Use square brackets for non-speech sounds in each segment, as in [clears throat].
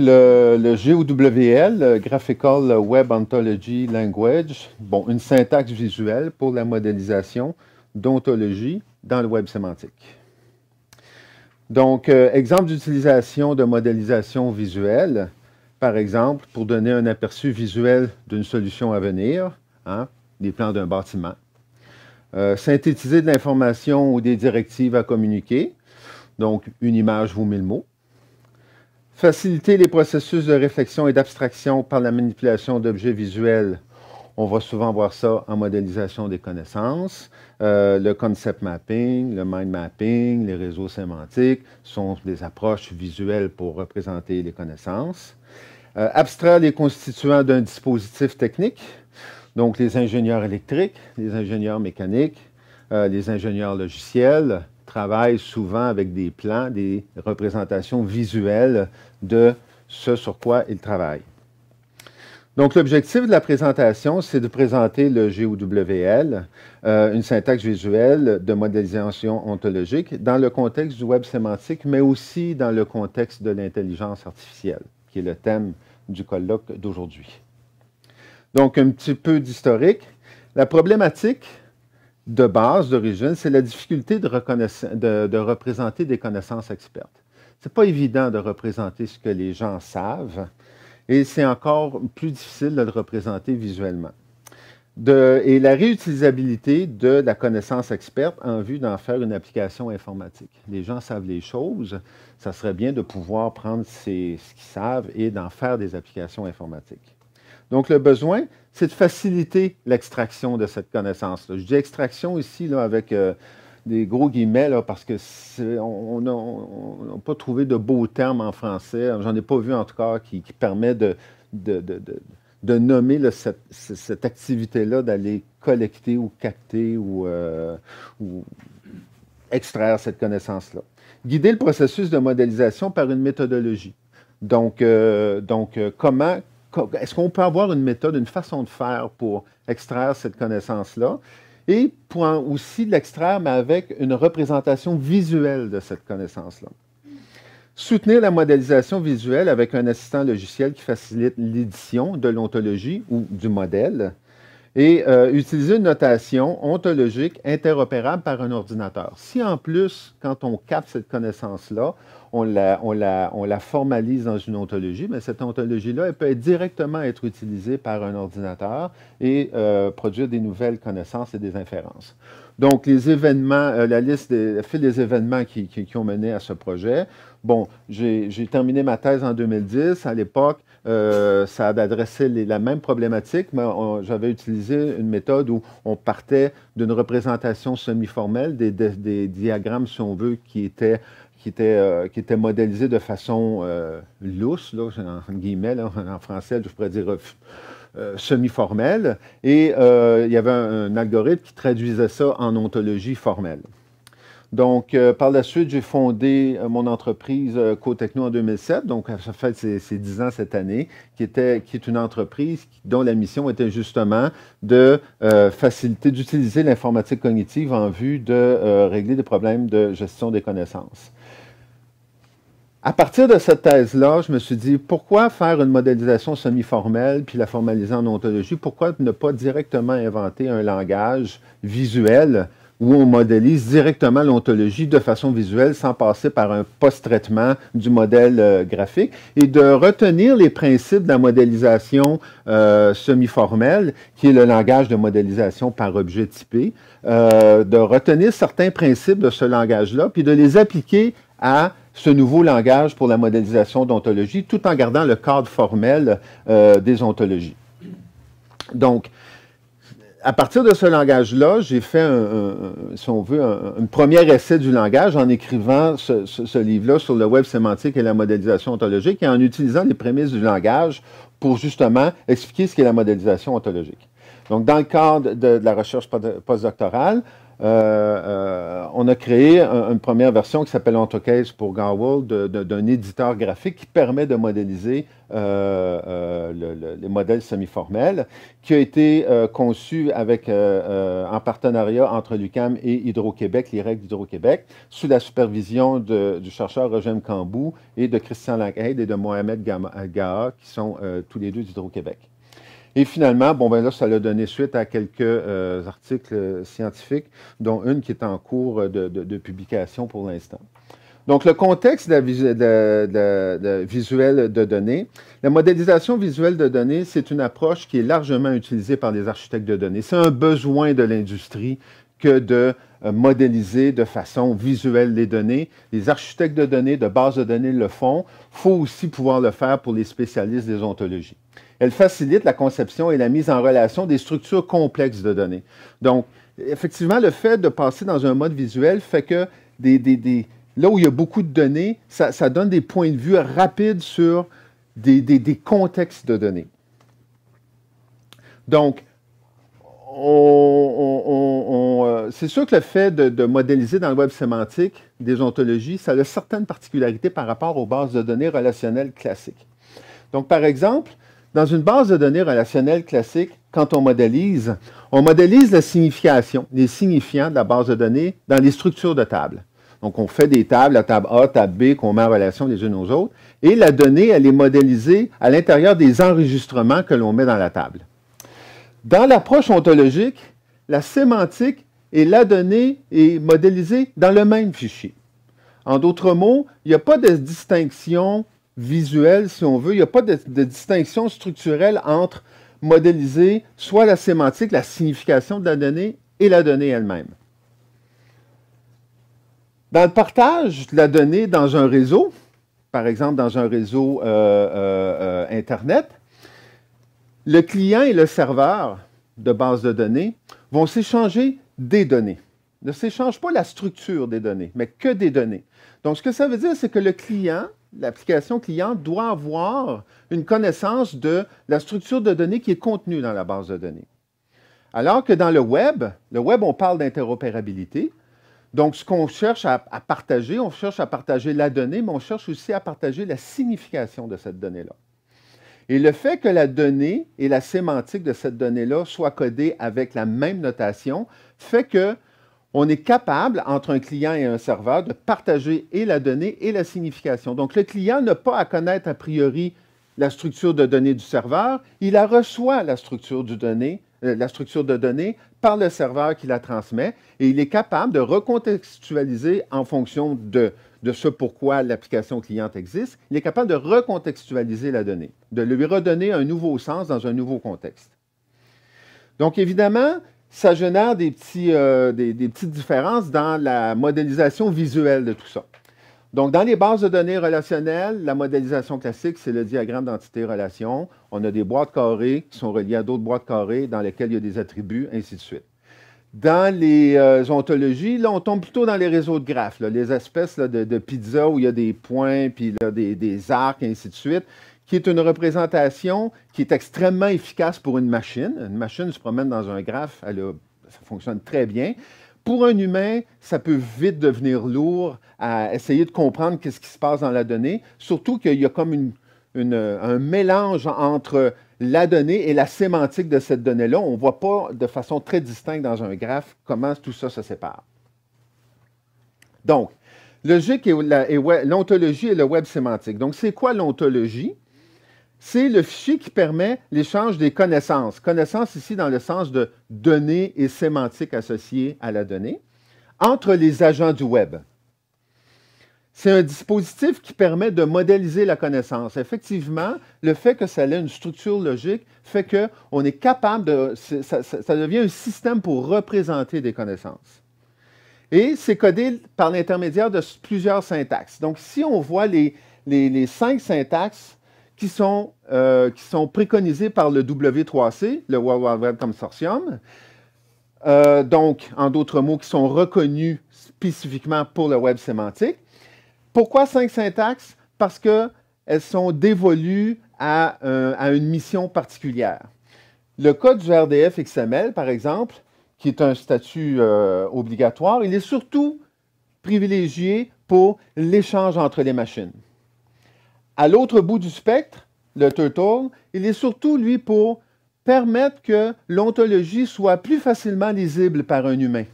le, GOWL, Graphical Web Ontology Language, bon, une syntaxe visuelle pour la modélisation d'ontologie dans le web sémantique. Donc, euh, exemple d'utilisation de modélisation visuelle, par exemple, pour donner un aperçu visuel d'une solution à venir, hein, des plans d'un bâtiment. Euh, synthétiser de l'information ou des directives à communiquer, donc une image vaut mille mots. Faciliter les processus de réflexion et d'abstraction par la manipulation d'objets visuels. On va souvent voir ça en modélisation des connaissances. Euh, le concept mapping, le mind mapping, les réseaux sémantiques sont des approches visuelles pour représenter les connaissances. Euh, abstraire les constituants d'un dispositif technique, donc les ingénieurs électriques, les ingénieurs mécaniques, euh, les ingénieurs logiciels, travaille souvent avec des plans, des représentations visuelles de ce sur quoi il travaille. Donc, l'objectif de la présentation, c'est de présenter le GOWL, euh, une syntaxe visuelle de modélisation ontologique, dans le contexte du web sémantique, mais aussi dans le contexte de l'intelligence artificielle, qui est le thème du colloque d'aujourd'hui. Donc, un petit peu d'historique. La problématique de base, d'origine, c'est la difficulté de, représenter des connaissances expertes. Ce n'est pas évident de représenter ce que les gens savent et c'est encore plus difficile de le représenter visuellement. et la réutilisabilité de la connaissance experte en vue d'en faire une application informatique. Les gens savent les choses, ça serait bien de pouvoir prendre ce qu'ils savent et d'en faire des applications informatiques. Donc le besoin, c'est de faciliter l'extraction de cette connaissance-là. Je dis extraction ici là, avec euh, des gros guillemets, parce que on n'a pas trouvé de beaux termes en français. J'en ai pas vu en tout cas qui, permet de, nommer cette, activité-là, d'aller collecter ou capter euh, ou, extraire cette connaissance-là. Guider le processus de modélisation par une méthodologie. Donc, euh, donc comment, est-ce qu'on peut avoir une méthode, une façon de faire pour extraire cette connaissance-là et pour aussi l'extraire, mais avec une représentation visuelle de cette connaissance-là. Soutenir la modélisation visuelle avec un assistant logiciel qui facilite l'édition de l'ontologie ou du modèle et euh, utiliser une notation ontologique interopérable par un ordinateur. Si en plus, quand on capte cette connaissance-là, on la, on, la, on la, formalise dans une ontologie, mais cette ontologie-là, elle peut être directement être utilisée par un ordinateur et euh, produire des nouvelles connaissances et des inférences. Donc, les événements, euh, la liste, des, la des événements qui, qui, qui ont mené à ce projet. Bon, j'ai terminé ma thèse en 2010. À l'époque, euh, ça adressait adressé la même problématique, mais j'avais utilisé une méthode où on partait d'une représentation semi-formelle, des, diagrammes, si on veut, qui étaient, qui euh, qui modélisés de façon euh, lousse, là, en, guillemets, en français, je pourrais dire euh, semi-formelle. Et il y avait un algorithme qui traduisait ça en ontologie formelle. Donc, euh, par la suite, j'ai fondé euh, mon entreprise euh, Cotechno en 2007. Donc, ça fait c'est 10 ans cette année, qui, était, qui est une entreprise dont la mission était justement de faciliter, d'utiliser l'informatique cognitive en vue de régler des problèmes de gestion des connaissances. À partir de cette thèse-là, je me suis dit, pourquoi faire une modélisation semi-formelle puis la formaliser en ontologie? Pourquoi ne pas directement inventer un langage visuel où on modélise directement l'ontologie de façon visuelle sans passer par un post-traitement du modèle euh, graphique et de retenir les principes de la modélisation euh, semi-formelle, qui est le langage de modélisation par objet typé, euh, de retenir certains principes de ce langage-là, puis de les appliquer à ce nouveau langage pour la modélisation d'ontologie, tout en gardant le cadre formel des ontologies. Donc, à partir de ce langage-là, j'ai fait, un, si on veut, un, premier essai du langage en écrivant ce, livre-là sur le web sémantique et la modélisation ontologique et en utilisant les prémices du langage pour justement expliquer ce qu'est la modélisation ontologique. Donc, dans le cadre de la recherche postdoctorale, euh, euh, on a créé une première version qui s'appelle AutoCase pour Garwald, d'un éditeur graphique qui permet de modéliser euh, les modèles semi-formels, qui a été conçu avec, en partenariat entre l'UCAM et Hydro-Québec, les règles d'Hydro-Québec, sous la supervision du chercheur Roger Cambou et de Christian Langhead et de Mohamed Gaha, qui sont tous les deux d'Hydro-Québec. Et finalement, bon, ben là, ça a donné suite à quelques euh, articles euh, scientifiques, dont une qui est en cours de, publication pour l'instant. Donc, le contexte visuel de, de données, la modélisation visuelle de données, c'est une approche qui est largement utilisée par les architectes de données. C'est un besoin de l'industrie que de euh, modéliser de façon visuelle les données. Les architectes de données, de bases de données le font. Il faut aussi pouvoir le faire pour les spécialistes des ontologies. Elle facilite la conception et la mise en relation des structures complexes de données. Donc, effectivement, le fait de passer dans un mode visuel fait que des, là où il y a beaucoup de données, ça, donne des points de vue rapides sur des, contextes de données. Donc, euh, c'est sûr que le fait de, de, modéliser dans le web sémantique des ontologies, ça a certaines particularités par rapport aux bases de données relationnelles classiques. Donc, par exemple, dans une base de données relationnelle classique, quand on modélise, on modélise la signification, les signifiants de la base de données dans les structures de table. Donc, on fait des tables, la table A, table B, qu'on met en relation les unes aux autres. Et la donnée, elle est modélisée à l'intérieur des enregistrements que l'on met dans la table. Dans l'approche ontologique, la sémantique et la donnée est modélisée dans le même fichier. En d'autres mots, il n'y a pas de distinction visuel, si on veut. Il n'y a pas de, distinction structurelle entre modéliser soit la sémantique, la signification de la donnée et la donnée elle-même. Dans le partage de la donnée dans un réseau, par exemple dans un réseau euh, euh, euh, Internet, le client et le serveur de base de données vont s'échanger des données. Ne s'échange pas la structure des données, mais que des données. Donc, ce que ça veut dire, c'est que le client l'application client doit avoir une connaissance de la structure de données qui est contenue dans la base de données. Alors que dans le web, le web, on parle d'interopérabilité. Donc, ce qu'on cherche à, partager, on cherche à partager la donnée, mais on cherche aussi à partager la signification de cette donnée-là. Et le fait que la donnée et la sémantique de cette donnée-là soient codées avec la même notation fait que on est capable, entre un client et un serveur, de partager et la donnée et la signification. Donc, le client n'a pas à connaître a priori la structure de données du serveur, il la reçoit la structure, du euh, la structure de données par le serveur qui la transmet et il est capable de recontextualiser en fonction de, de ce pourquoi l'application cliente existe, il est capable de recontextualiser la donnée, de lui redonner un nouveau sens dans un nouveau contexte. Donc évidemment, ça génère des, petits, euh, des, petites différences dans la modélisation visuelle de tout ça. Donc, dans les bases de données relationnelles, la modélisation classique, c'est le diagramme d'entité-relation. On a des boîtes carrées qui sont reliées à d'autres boîtes carrées dans lesquelles il y a des attributs, ainsi de suite. Dans les euh, ontologies, là, on tombe plutôt dans les réseaux de graphes, les espèces de, de, pizza où il y a des points, puis des, des arcs, ainsi de suite, qui est une représentation qui est extrêmement efficace pour une machine. Une machine se promène dans un graphe, elle ça fonctionne très bien. Pour un humain, ça peut vite devenir lourd à essayer de comprendre ce qui se passe dans la donnée, surtout qu'il y a comme un mélange entre la donnée et la sémantique de cette donnée-là. On ne voit pas de façon très distincte dans un graphe comment tout ça se sépare. Donc, logique et l'ontologie et, le web sémantique. Donc, c'est quoi l'ontologie? c'est le fichier qui permet l'échange des connaissances. Connaissances ici dans le sens de données et sémantiques associées à la donnée entre les agents du Web. C'est un dispositif qui permet de modéliser la connaissance. Effectivement, le fait que ça ait une structure logique fait qu'on est capable de... Ça, devient un système pour représenter des connaissances. Et c'est codé par l'intermédiaire de plusieurs syntaxes. Donc, si on voit les, les cinq syntaxes qui sont, euh, qui sont préconisés par le W3C, le World Wide Web Consortium. Euh, donc, en d'autres mots, qui sont reconnus spécifiquement pour le web sémantique. Pourquoi cinq syntaxes? Parce qu'elles sont dévolues à, euh, à, une mission particulière. Le code du RDF XML, par exemple, qui est un statut euh, obligatoire, il est surtout privilégié pour l'échange entre les machines. À l'autre bout du spectre, le turtle, il est surtout, lui, pour permettre que l'ontologie soit plus facilement lisible par un humain.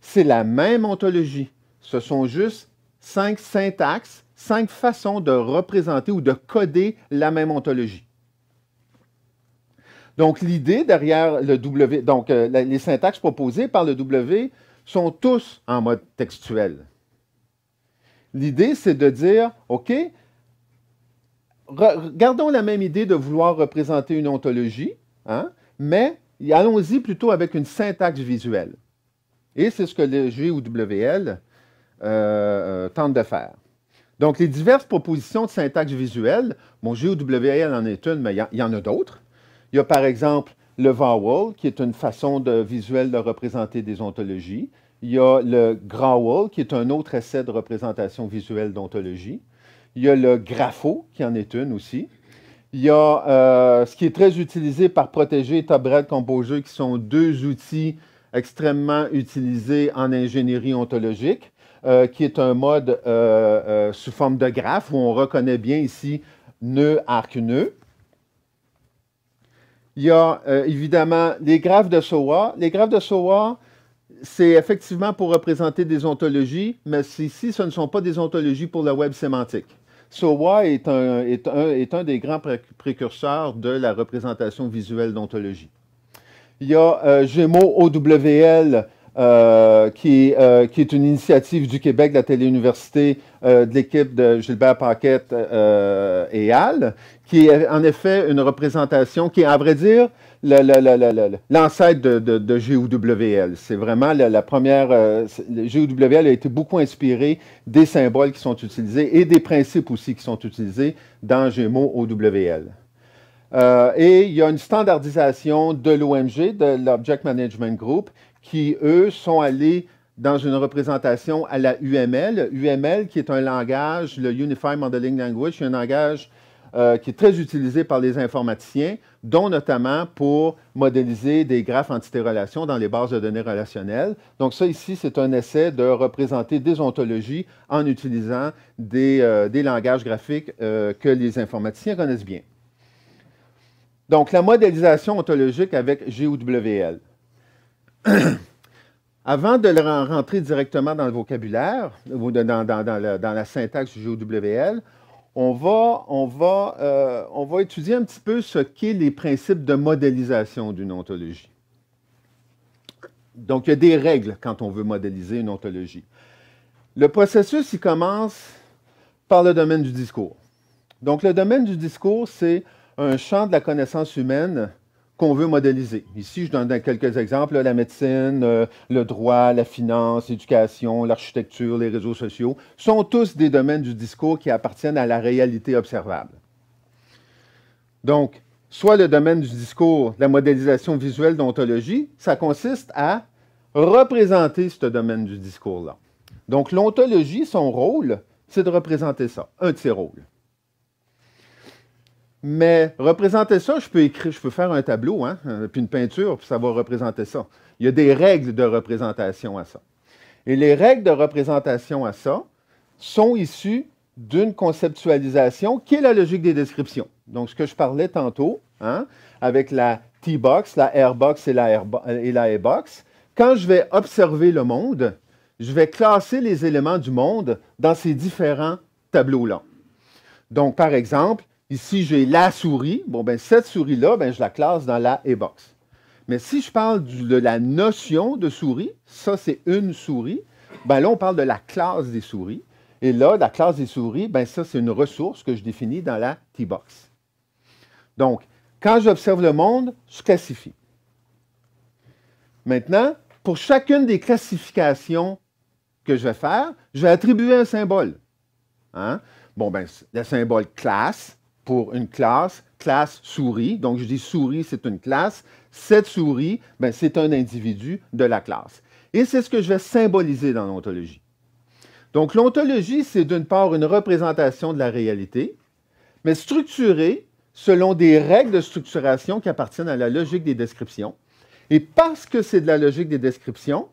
C'est la même ontologie. Ce sont juste cinq syntaxes, cinq façons de représenter ou de coder la même ontologie. Donc, l'idée derrière le W, donc euh, les syntaxes proposées par le W sont tous en mode textuel. L'idée, c'est de dire, OK, gardons la même idée de vouloir représenter une ontologie, hein, mais allons-y plutôt avec une syntaxe visuelle. Et c'est ce que le GWL euh, euh, tente de faire. Donc, les diverses propositions de syntaxe visuelle, mon GWL en est une, mais il y, en a d'autres. Il y a par exemple le vowel, qui est une façon de, visuelle de représenter des ontologies. Il y a le growl, qui est un autre essai de représentation visuelle d'ontologie. Il y a le grapho, qui en est une aussi. Il y a euh, ce qui est très utilisé par Protégé et Composure, qui sont deux outils extrêmement utilisés en ingénierie ontologique, euh, qui est un mode euh, sous forme de graphe où on reconnaît bien ici nœud, arc, nœud. Il y a évidemment les graphes de SOA. Les graphes de SOA, c'est effectivement pour représenter des ontologies, mais ici, ce ne sont pas des ontologies pour la web sémantique. Sowa est un, est des grands précurseurs de la représentation visuelle d'ontologie. Il y a euh, Gémeaux OWL, euh, euh, qui, est une initiative du Québec, de la téléuniversité, de l'équipe de Gilbert Paquette et Al, qui est en effet une représentation qui, à vrai dire, l'ancêtre de, de, C'est vraiment la, première. Euh, GOWL a été beaucoup inspiré des symboles qui sont utilisés et des principes aussi qui sont utilisés dans Gémeaux OWL. Euh, et il y a une standardisation de l'OMG, de l'Object Management Group, qui, eux, sont allés dans une représentation à la UML. UML, qui est un langage, le Unified Modeling Language, un langage euh, qui est très utilisé par les informaticiens, dont notamment pour modéliser des graphes relations dans les bases de données relationnelles. Donc ça ici, c'est un essai de représenter des ontologies en utilisant des, euh, langages graphiques euh, que les informaticiens connaissent bien. Donc la modélisation ontologique avec GOWL. [clears throat] Avant de rentrer directement dans le vocabulaire, dans, dans, la, syntaxe du euh, on va, étudier un petit peu ce qu'est les principes de modélisation d'une ontologie. Donc, il y a des règles quand on veut modéliser une ontologie. Le processus, il commence par le domaine du discours. Donc, le domaine du discours, c'est un champ de la connaissance humaine qu'on veut modéliser. Ici, je donne quelques exemples, la médecine, euh, le droit, la finance, l'éducation, l'architecture, les réseaux sociaux, sont tous des domaines du discours qui appartiennent à la réalité observable. Donc, soit le domaine du discours, la modélisation visuelle d'ontologie, ça consiste à représenter ce domaine du discours-là. Donc, l'ontologie, son rôle, c'est de représenter ça, un de ses rôles. Mais représenter ça, je peux écrire, je peux faire un tableau, hein, euh, puis une peinture, puis savoir représenter ça. Il y a des règles de représentation à ça. Et les règles de représentation à ça sont issues d'une conceptualisation qui est la logique des descriptions. Donc, ce que je parlais tantôt, hein, avec la T-box, la R-box et la, a box quand je vais observer le monde, je vais classer les éléments du monde dans ces différents tableaux-là. Donc, par exemple, Ici, j'ai la souris. Bon, ben, cette souris-là, ben, je la classe dans la E-box. Mais si je parle de la notion de souris, ça, c'est une souris. Ben, là, on parle de la classe des souris. Et là, la classe des souris, ben, ça, c'est une ressource que je définis dans la T-box. Donc, quand j'observe le monde, je classifie. Maintenant, pour chacune des classifications que je vais faire, je vais attribuer un symbole. Hein. Bon, ben, le symbole classe, pour une classe, classe souris. Donc, je dis souris, c'est une classe. Cette souris, ben, c'est un individu de la classe. Et c'est ce que je vais symboliser dans l'ontologie. Donc, l'ontologie, c'est d'une part une représentation de la réalité, mais structurée selon des règles de structuration qui appartiennent à la logique des descriptions. Et parce que c'est de la logique des descriptions,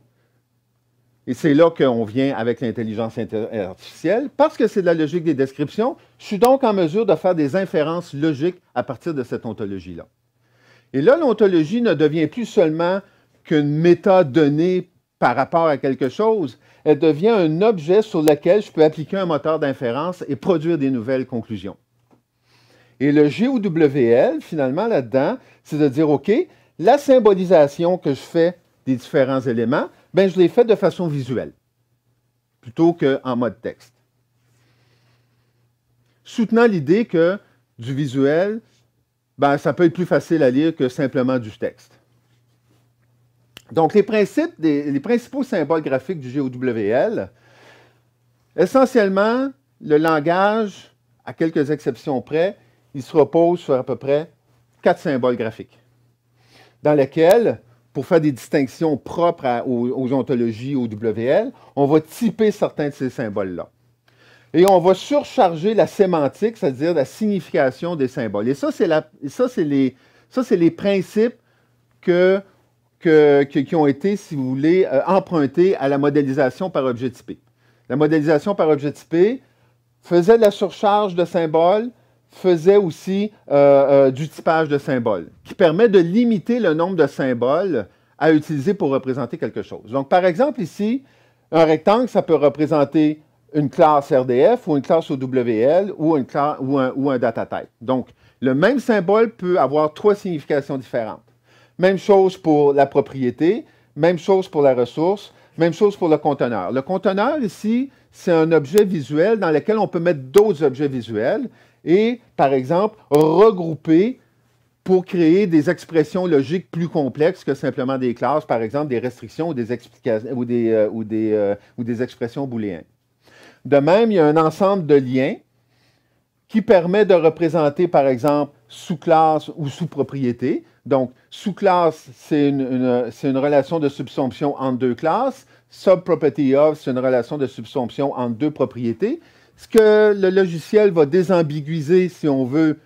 et c'est là qu'on vient avec l'intelligence artificielle, parce que c'est de la logique des descriptions. Je suis donc en mesure de faire des inférences logiques à partir de cette ontologie-là. Et là, l'ontologie ne devient plus seulement qu'une donnée par rapport à quelque chose, elle devient un objet sur lequel je peux appliquer un moteur d'inférence et produire des nouvelles conclusions. Et le GOWL, finalement, là-dedans, c'est de dire, OK, la symbolisation que je fais des différents éléments, ben, je l'ai fait de façon visuelle plutôt qu'en mode texte. Soutenant l'idée que du visuel, ben, ça peut être plus facile à lire que simplement du texte. Donc, les, principes des, les principaux symboles graphiques du GOWL, essentiellement, le langage, à quelques exceptions près, il se repose sur à peu près quatre symboles graphiques, dans lesquels pour faire des distinctions propres aux, ontologies, aux WL, on va typer certains de ces symboles-là. Et on va surcharger la sémantique, c'est-à-dire la signification des symboles. Et ça, c'est, les, principes qui ont été, si vous voulez, euh, empruntés à la modélisation par objet typé. La modélisation par objet typé faisait de la surcharge de symboles, faisait aussi euh, euh, du typage de symboles, qui permet de limiter le nombre de symboles à utiliser pour représenter quelque chose. Donc, par exemple, ici, un rectangle, ça peut représenter une classe RDF ou une classe OWL ou, un, ou un data type. Donc, le même symbole peut avoir trois significations différentes. Même chose pour la propriété, même chose pour la ressource, même chose pour le conteneur. Le conteneur, ici, c'est un objet visuel dans lequel on peut mettre d'autres objets visuels et, par exemple, regrouper pour créer des expressions logiques plus complexes que simplement des classes, par exemple des restrictions ou des, ou des, euh, euh, des, expressions booléennes. De même, il y a un ensemble de liens qui permet de représenter, par exemple, sous-classe ou sous-propriété. Donc, sous-classe, c'est une, une, relation de subsomption entre deux classes. Sub-property of, c'est une relation de subsomption entre deux propriétés ce que le logiciel va désambiguiser, si on veut,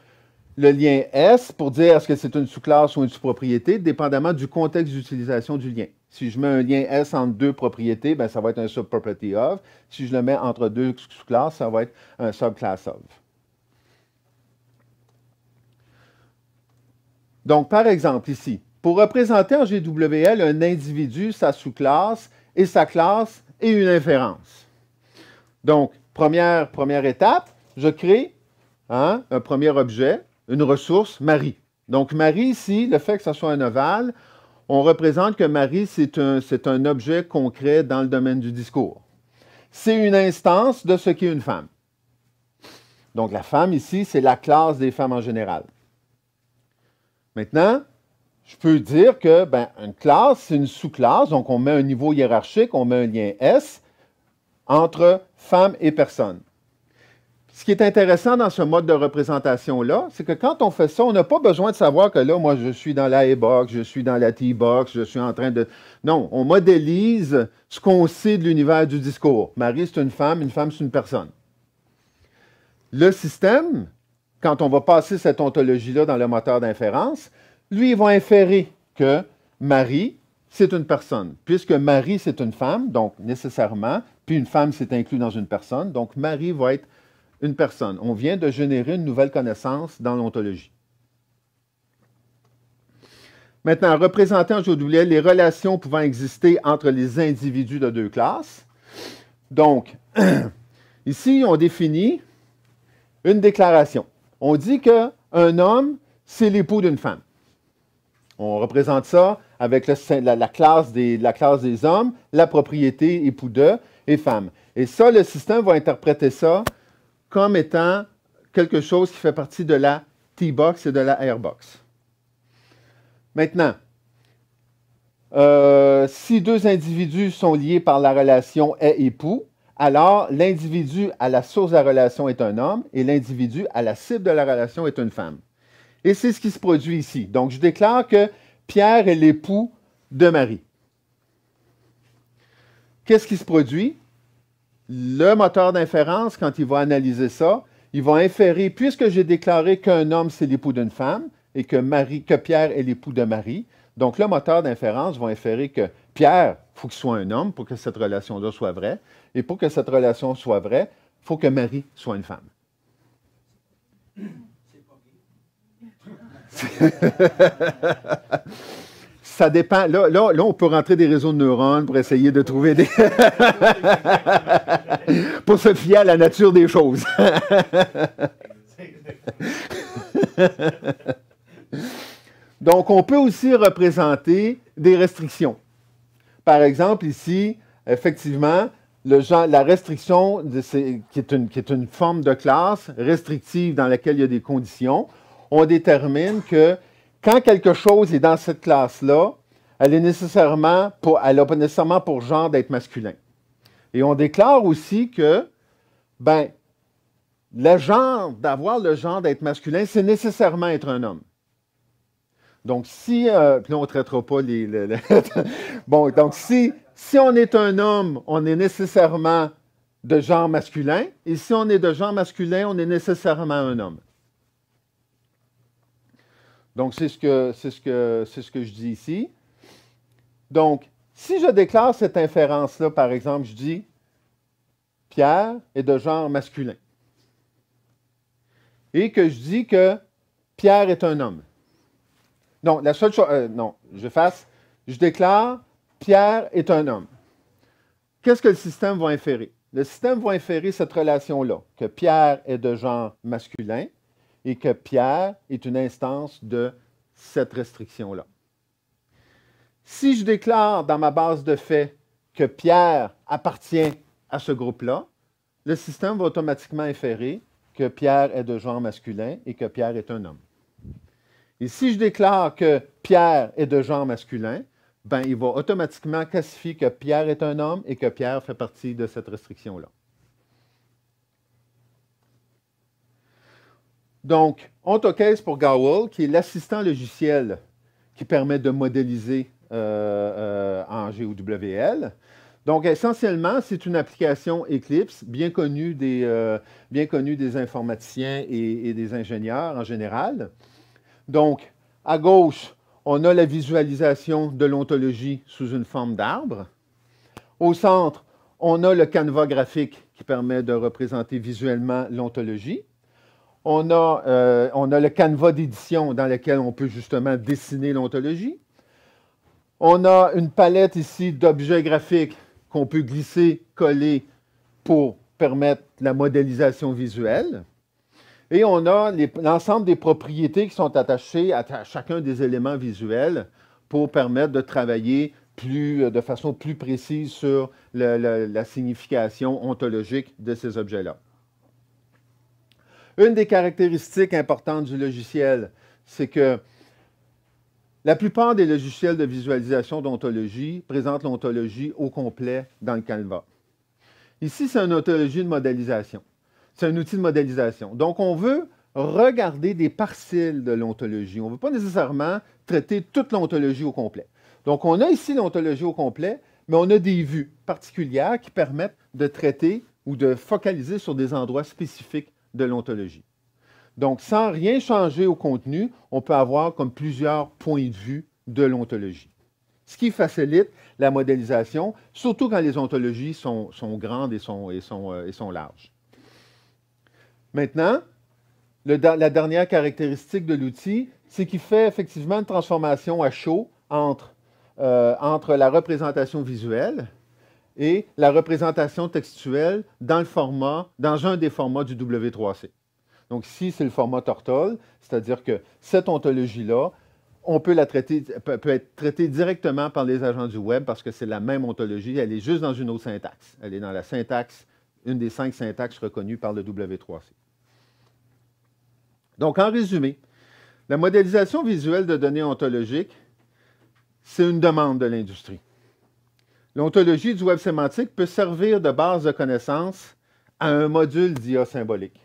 le lien S pour dire est-ce que c'est une sous-classe ou une sous-propriété, dépendamment du contexte d'utilisation du lien. Si je mets un lien S entre deux propriétés, ben ça va être un sub-property of. Si je le mets entre deux sous-classes, ça va être un sub-class of. Donc, par exemple, ici, pour représenter en GWL un individu, sa sous-classe et sa classe et une inférence. Donc, Première, première étape, je crée hein, un premier objet, une ressource, Marie. Donc Marie, ici, le fait que ce soit un ovale, on représente que Marie, c'est un, objet concret dans le domaine du discours. C'est une instance de ce qu'est une femme. Donc la femme ici, c'est la classe des femmes en général. Maintenant, je peux dire que ben, une classe, c'est une sous-classe, donc on met un niveau hiérarchique, on met un lien S, entre femme et personne. Ce qui est intéressant dans ce mode de représentation-là, c'est que quand on fait ça, on n'a pas besoin de savoir que là, moi, je suis dans la A-box, je suis dans la T-box, je suis en train de... Non, on modélise ce qu'on sait de l'univers du discours. Marie, c'est une femme, une femme, c'est une personne. Le système, quand on va passer cette ontologie-là dans le moteur d'inférence, lui, il va inférer que Marie, c'est une personne. Puisque Marie, c'est une femme, donc nécessairement, puis une femme s'est inclue dans une personne. Donc Marie va être une personne. On vient de générer une nouvelle connaissance dans l'ontologie. Maintenant, représentant en Jodoulet les relations pouvant exister entre les individus de deux classes. Donc, [clears throat] ici, on définit une déclaration. On dit qu'un homme, c'est l'époux d'une femme. On représente ça avec la, classe des, la classe des hommes, la propriété époux d'eux, et Et ça, le système va interpréter ça comme étant quelque chose qui fait partie de la T-box et de la Airbox. Maintenant, euh, si deux individus sont liés par la relation est-époux, alors l'individu à la source de la relation est un homme et l'individu à la cible de la relation est une femme. Et c'est ce qui se produit ici. Donc, je déclare que Pierre est l'époux de Marie. Qu'est-ce qui se produit? Le moteur d'inférence, quand il va analyser ça, il va inférer, puisque j'ai déclaré qu'un homme, c'est l'époux d'une femme, et que, Pierre est l'époux de Marie, donc le moteur d'inférence va inférer que Pierre, faut qu'il soit un homme pour que cette relation-là soit vraie, et pour que cette relation soit vraie, il faut que Marie soit une femme. C'est pas [laughs] [laughs] ça dépend. Là, on peut rentrer des réseaux de neurones pour essayer de trouver des. [laughs] pour se fier à la nature des choses. [laughs] Donc, on peut aussi représenter des restrictions. Par exemple, ici, effectivement, la restriction, qui, est une, forme de classe restrictive dans laquelle il y a des conditions, on détermine que quand quelque chose est dans cette classe-là, elle est nécessairement pour, n'a pas nécessairement pour genre d'être masculin. Et on déclare aussi que, ben, le genre, d'avoir le genre d'être masculin, c'est nécessairement être un homme. Donc, si, euh, on [laughs] bon, donc, si, si on est un homme, on est nécessairement de genre masculin, et si on est de genre masculin, on est nécessairement un homme. Donc, c'est ce, que, c'est, ce que, je dis ici. Donc, si je déclare cette inférence-là, par exemple, je dis Pierre est de genre masculin et que je dis que Pierre est un homme. Non, la seule chose. Euh, non, je fasse. Je déclare Pierre est un homme. Qu'est-ce que le système va inférer? Le système va inférer cette relation-là, que Pierre est de genre masculin et que Pierre est une instance de cette restriction-là. Si je déclare dans ma base de faits que Pierre appartient à ce groupe-là, le système va automatiquement inférer que Pierre est de genre masculin et que Pierre est un homme. Et si je déclare que Pierre est de genre masculin, ben, il va automatiquement classifier que Pierre est un homme et que Pierre fait partie de cette restriction-là. Donc, OntoCase pour Gowell, qui est l'assistant logiciel qui permet de modéliser en euh, euh, GOWL. Donc, essentiellement, c'est une application Eclipse, bien connue des, euh, bien des informaticiens et, et, des ingénieurs en général. Donc, à gauche, on a la visualisation de l'ontologie sous une forme d'arbre. Au centre, on a le canevas graphique qui permet de représenter visuellement l'ontologie. Euh, on a, le canevas d'édition dans lequel on peut justement dessiner l'ontologie. On a une palette ici d'objets graphiques qu'on peut glisser, coller pour permettre la modélisation visuelle. Et on a l'ensemble des propriétés qui sont attachées à, chacun des éléments visuels pour permettre de travailler euh, de façon plus précise sur la signification ontologique de ces objets-là. Une des caractéristiques importantes du logiciel, c'est que la plupart des logiciels de visualisation d'ontologie présentent l'ontologie au complet dans le Canva. Ici, c'est une ontologie de modélisation. C'est un outil de modélisation. Donc, on veut regarder des parcelles de l'ontologie. On ne veut pas nécessairement traiter toute l'ontologie au complet. Donc, on a ici l'ontologie au complet, mais on a des vues particulières qui permettent de traiter ou de focaliser sur des endroits spécifiques de l'ontologie. Donc, sans rien changer au contenu, on peut avoir comme plusieurs points de vue de l'ontologie, ce qui facilite la modélisation, surtout quand les ontologies sont, grandes et sont, et, sont, euh, larges. Maintenant, la dernière caractéristique de l'outil, c'est qu'il fait effectivement une transformation à chaud entre euh, la représentation visuelle, et la représentation textuelle dans le format, dans un des formats du W3C. Donc ici, c'est le format Tortol, c'est-à-dire que cette ontologie-là, on peut la traiter, peut être traitée directement par les agents du web parce que c'est la même ontologie, elle est juste dans une autre syntaxe. Elle est dans la syntaxe, une des cinq syntaxes reconnues par le W3C. Donc, en résumé, la modélisation visuelle de données ontologiques, c'est une demande de l'industrie. L'ontologie du web sémantique peut servir de base de connaissances à un module d'IA symbolique.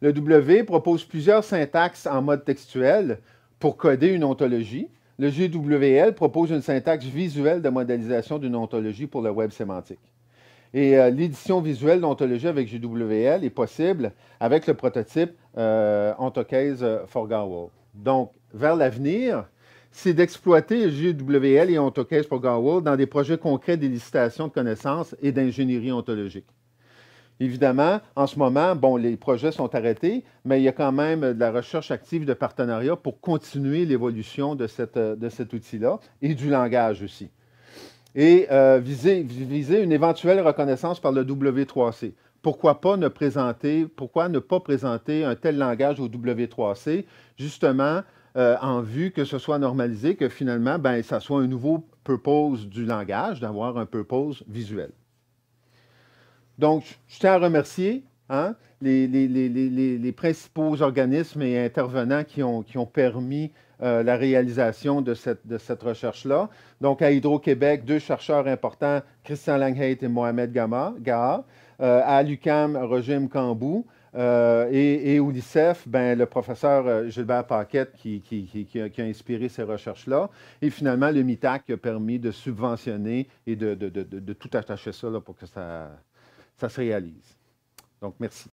Le W propose plusieurs syntaxes en mode textuel pour coder une ontologie. Le GWL propose une syntaxe visuelle de modélisation d'une ontologie pour le web sémantique. Et euh, l'édition visuelle d'ontologie avec GWL est possible avec le prototype Ontocase for World. Donc, vers l'avenir, c'est d'exploiter JWL et OntoCase pour Garwell dans des projets concrets licitations de connaissances et d'ingénierie ontologique. Évidemment, en ce moment, bon, les projets sont arrêtés, mais il y a quand même de la recherche active de partenariats pour continuer l'évolution de, cet outil-là et du langage aussi. Et euh, viser, une éventuelle reconnaissance par le W3C pourquoi pas ne présenter, pourquoi ne pas présenter un tel langage au W3C, justement euh, en vue que ce soit normalisé, que finalement, ben, ça soit un nouveau purpose du langage, d'avoir un purpose visuel. Donc, je tiens à remercier hein, les, principaux organismes et intervenants qui ont, permis euh, la réalisation de cette, recherche-là. Donc, à Hydro-Québec, deux chercheurs importants, Christian Langheit et Mohamed Gaha. Euh, à l'UCAM, Roger Cambou. Euh, et, et, au ben, le professeur euh, Gilbert Paquette qui, a, inspiré ces recherches-là. Et finalement, le MITAC qui a permis de subventionner et de, tout attacher ça là, pour que ça se réalise. Donc, merci.